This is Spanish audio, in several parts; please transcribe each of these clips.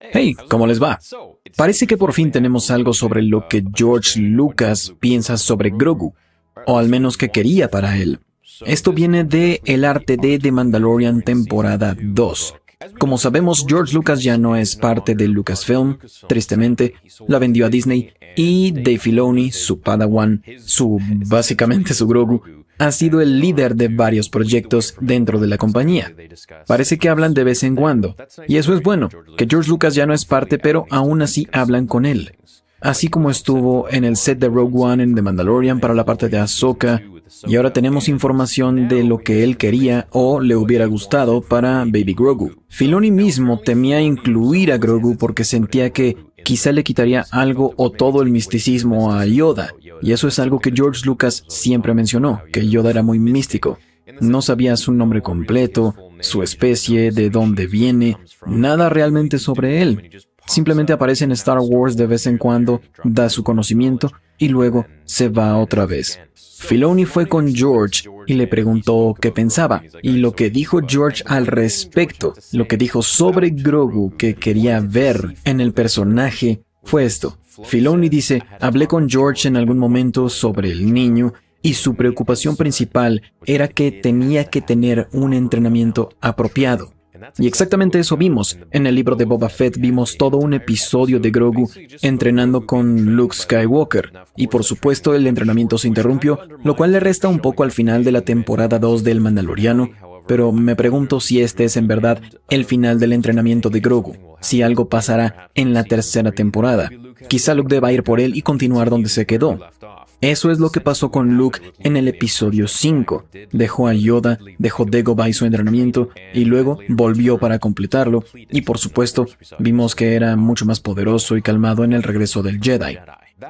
Hey, ¿cómo les va? Parece que por fin tenemos algo sobre lo que George Lucas piensa sobre Grogu, o al menos que quería para él. Esto viene de El arte de The Mandalorian temporada 2, como sabemos, George Lucas ya no es parte de Lucasfilm, tristemente, la vendió a Disney y Dave Filoni, su padawan, su básicamente su Grogu, ha sido el líder de varios proyectos dentro de la compañía. Parece que hablan de vez en cuando, y eso es bueno, que George Lucas ya no es parte, pero aún así hablan con él. Así como estuvo en el set de Rogue One en The Mandalorian para la parte de Ahsoka, y ahora tenemos información de lo que él quería o le hubiera gustado para Baby Grogu. Filoni mismo temía incluir a Grogu porque sentía que quizá le quitaría algo o todo el misticismo a Yoda. Y eso es algo que George Lucas siempre mencionó, que Yoda era muy místico. No sabía su nombre completo, su especie, de dónde viene, nada realmente sobre él. Simplemente aparece en Star Wars de vez en cuando, da su conocimiento y luego se va otra vez. Filoni fue con George y le preguntó qué pensaba. Y lo que dijo George al respecto, lo que dijo sobre Grogu que quería ver en el personaje, fue esto. Filoni dice, hablé con George en algún momento sobre el niño y su preocupación principal era que tenía que tener un entrenamiento apropiado. Y exactamente eso vimos. En el libro de Boba Fett vimos todo un episodio de Grogu entrenando con Luke Skywalker. Y por supuesto el entrenamiento se interrumpió, lo cual le resta un poco al final de la temporada 2 del Mandaloriano, pero me pregunto si este es en verdad el final del entrenamiento de Grogu, si algo pasará en la tercera temporada. Quizá Luke deba ir por él y continuar donde se quedó. Eso es lo que pasó con Luke en el episodio 5. Dejó a Yoda, dejó Dagobah y su entrenamiento, y luego volvió para completarlo, y por supuesto, vimos que era mucho más poderoso y calmado en el regreso del Jedi.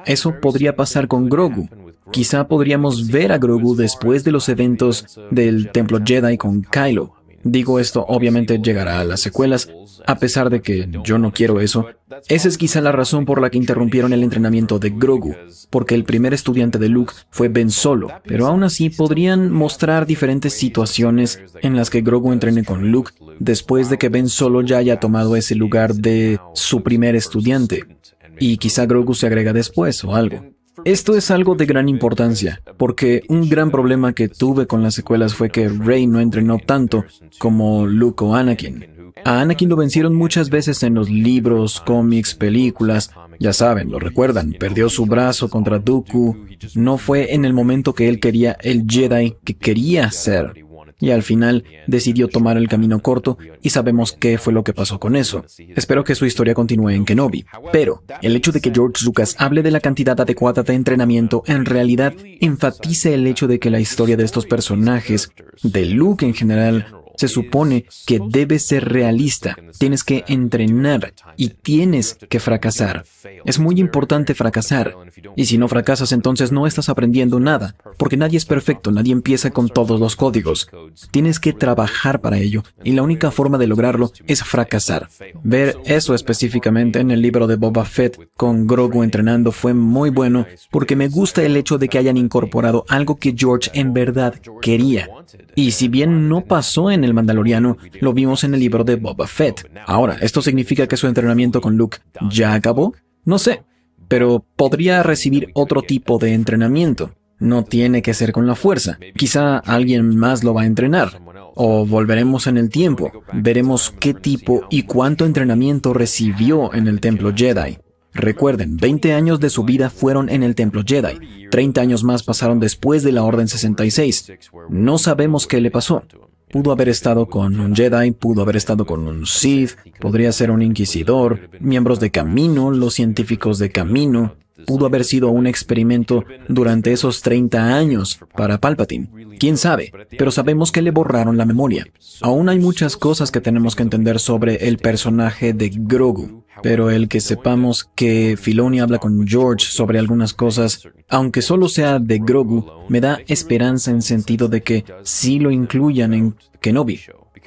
Eso podría pasar con Grogu. Quizá podríamos ver a Grogu después de los eventos del Templo Jedi con Kylo. Digo esto, obviamente llegará a las secuelas, a pesar de que yo no quiero eso. Esa es quizá la razón por la que interrumpieron el entrenamiento de Grogu, porque el primer estudiante de Luke fue Ben Solo, pero aún así podrían mostrar diferentes situaciones en las que Grogu entrene con Luke después de que Ben Solo ya haya tomado ese lugar de su primer estudiante. Y quizá Grogu se agrega después o algo. Esto es algo de gran importancia, porque un gran problema que tuve con las secuelas fue que Rey no entrenó tanto como Luke o Anakin. A Anakin lo vencieron muchas veces en los libros, cómics, películas, ya saben, lo recuerdan, perdió su brazo contra Dooku, no fue en el momento que él quería el Jedi que quería ser y al final decidió tomar el camino corto y sabemos qué fue lo que pasó con eso. Espero que su historia continúe en Kenobi, pero el hecho de que George Lucas hable de la cantidad adecuada de entrenamiento en realidad enfatiza el hecho de que la historia de estos personajes, de Luke en general, se supone que debes ser realista, tienes que entrenar y tienes que fracasar. Es muy importante fracasar. Y si no fracasas, entonces no estás aprendiendo nada, porque nadie es perfecto, nadie empieza con todos los códigos. Tienes que trabajar para ello, y la única forma de lograrlo es fracasar. Ver eso específicamente en el libro de Boba Fett con Grogu entrenando fue muy bueno, porque me gusta el hecho de que hayan incorporado algo que George en verdad quería. Y si bien no pasó en el el Mandaloriano lo vimos en el libro de Boba Fett. Ahora, ¿esto significa que su entrenamiento con Luke ya acabó? No sé, pero podría recibir otro tipo de entrenamiento. No tiene que ser con la fuerza. Quizá alguien más lo va a entrenar. O volveremos en el tiempo. Veremos qué tipo y cuánto entrenamiento recibió en el templo Jedi. Recuerden, 20 años de su vida fueron en el Templo Jedi, 30 años más pasaron después de la Orden 66. No sabemos qué le pasó. Pudo haber estado con un Jedi, pudo haber estado con un Sith, podría ser un Inquisidor, miembros de camino, los científicos de camino, pudo haber sido un experimento durante esos 30 años para Palpatine. ¿Quién sabe? Pero sabemos que le borraron la memoria. Aún hay muchas cosas que tenemos que entender sobre el personaje de Grogu, pero el que sepamos que Filoni habla con George sobre algunas cosas, aunque solo sea de Grogu, me da esperanza en sentido de que sí lo incluyan en Kenobi.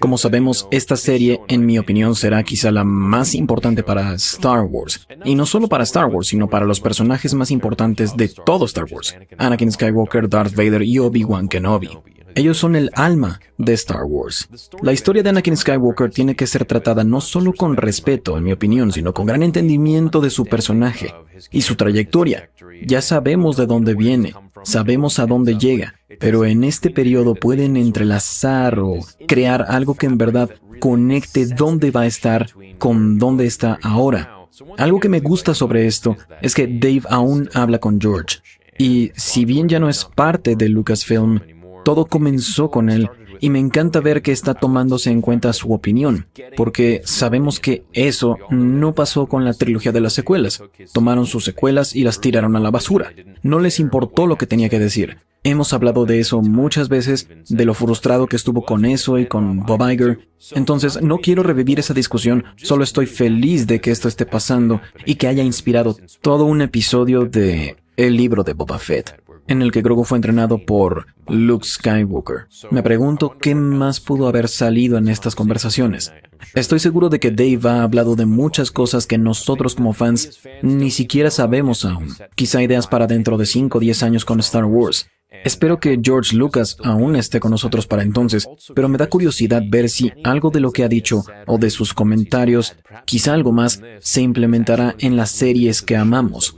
Como sabemos, esta serie, en mi opinión, será quizá la más importante para Star Wars. Y no solo para Star Wars, sino para los personajes más importantes de todo Star Wars. Anakin Skywalker, Darth Vader y Obi-Wan Kenobi. Ellos son el alma de Star Wars. La historia de Anakin Skywalker tiene que ser tratada no solo con respeto, en mi opinión, sino con gran entendimiento de su personaje y su trayectoria. Ya sabemos de dónde viene, sabemos a dónde llega, pero en este periodo pueden entrelazar o crear algo que en verdad conecte dónde va a estar con dónde está ahora. Algo que me gusta sobre esto es que Dave aún habla con George. Y si bien ya no es parte de Lucasfilm, todo comenzó con él y me encanta ver que está tomándose en cuenta su opinión, porque sabemos que eso no pasó con la trilogía de las secuelas. Tomaron sus secuelas y las tiraron a la basura. No les importó lo que tenía que decir. Hemos hablado de eso muchas veces, de lo frustrado que estuvo con eso y con Bob Iger. Entonces, no quiero revivir esa discusión, solo estoy feliz de que esto esté pasando y que haya inspirado todo un episodio de el libro de Boba Fett, en el que Grogu fue entrenado por Luke Skywalker. Me pregunto qué más pudo haber salido en estas conversaciones. Estoy seguro de que Dave ha hablado de muchas cosas que nosotros como fans ni siquiera sabemos aún. Quizá ideas para dentro de 5 o 10 años con Star Wars. Espero que George Lucas aún esté con nosotros para entonces, pero me da curiosidad ver si algo de lo que ha dicho o de sus comentarios, quizá algo más, se implementará en las series que amamos.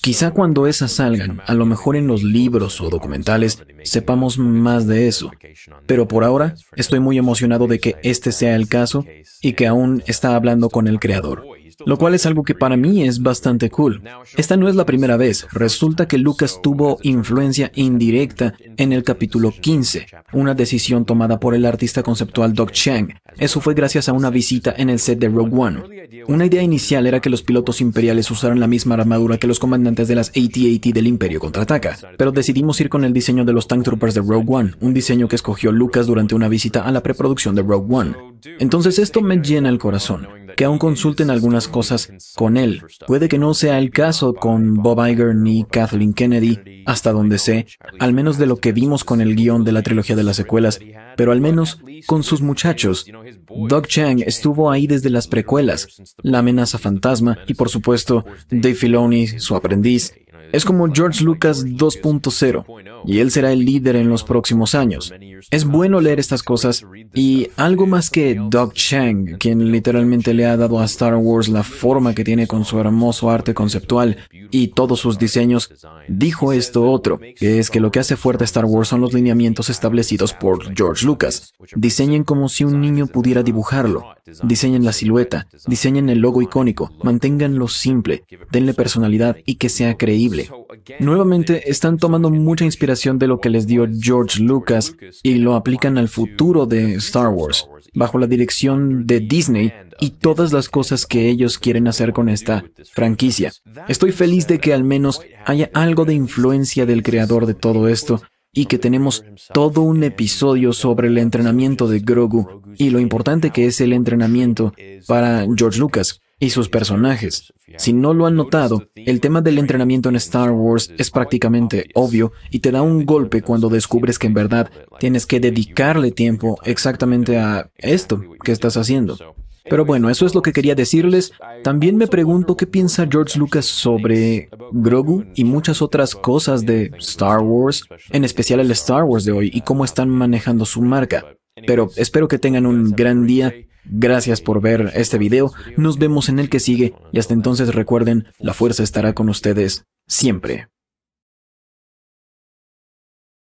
Quizá cuando esas salgan, a lo mejor en los libros o documentales, sepamos más de eso. Pero por ahora, estoy muy emocionado de que este sea el caso y que aún está hablando con el creador lo cual es algo que para mí es bastante cool. Esta no es la primera vez, resulta que Lucas tuvo influencia indirecta en el capítulo 15, una decisión tomada por el artista conceptual Doc Chang. Eso fue gracias a una visita en el set de Rogue One. Una idea inicial era que los pilotos imperiales usaran la misma armadura que los comandantes de las AT-AT del Imperio Contraataca, pero decidimos ir con el diseño de los Tank Troopers de Rogue One, un diseño que escogió Lucas durante una visita a la preproducción de Rogue One. Entonces esto me llena el corazón que aún consulten algunas cosas con él. Puede que no sea el caso con Bob Iger ni Kathleen Kennedy, hasta donde sé, al menos de lo que vimos con el guión de la trilogía de las secuelas, pero al menos con sus muchachos. Doug Chang estuvo ahí desde las precuelas, La amenaza fantasma y por supuesto Dave Filoni, su aprendiz, es como George Lucas 2.0 y él será el líder en los próximos años. Es bueno leer estas cosas y algo más que Doug Chang, quien literalmente le ha dado a Star Wars la forma que tiene con su hermoso arte conceptual, y todos sus diseños, dijo esto otro, que es que lo que hace fuerte a Star Wars son los lineamientos establecidos por George Lucas. Diseñen como si un niño pudiera dibujarlo, diseñen la silueta, diseñen el logo icónico, manténganlo simple, denle personalidad y que sea creíble. Nuevamente están tomando mucha inspiración de lo que les dio George Lucas y lo aplican al futuro de Star Wars, bajo la dirección de Disney y todas las cosas que ellos quieren hacer con esta franquicia. Estoy feliz de que al menos haya algo de influencia del creador de todo esto y que tenemos todo un episodio sobre el entrenamiento de Grogu y lo importante que es el entrenamiento para George Lucas y sus personajes. Si no lo han notado, el tema del entrenamiento en Star Wars es prácticamente obvio y te da un golpe cuando descubres que en verdad tienes que dedicarle tiempo exactamente a esto que estás haciendo. Pero bueno, eso es lo que quería decirles. También me pregunto qué piensa George Lucas sobre Grogu y muchas otras cosas de Star Wars, en especial el Star Wars de hoy y cómo están manejando su marca. Pero espero que tengan un gran día Gracias por ver este video, nos vemos en el que sigue y hasta entonces recuerden, la fuerza estará con ustedes siempre.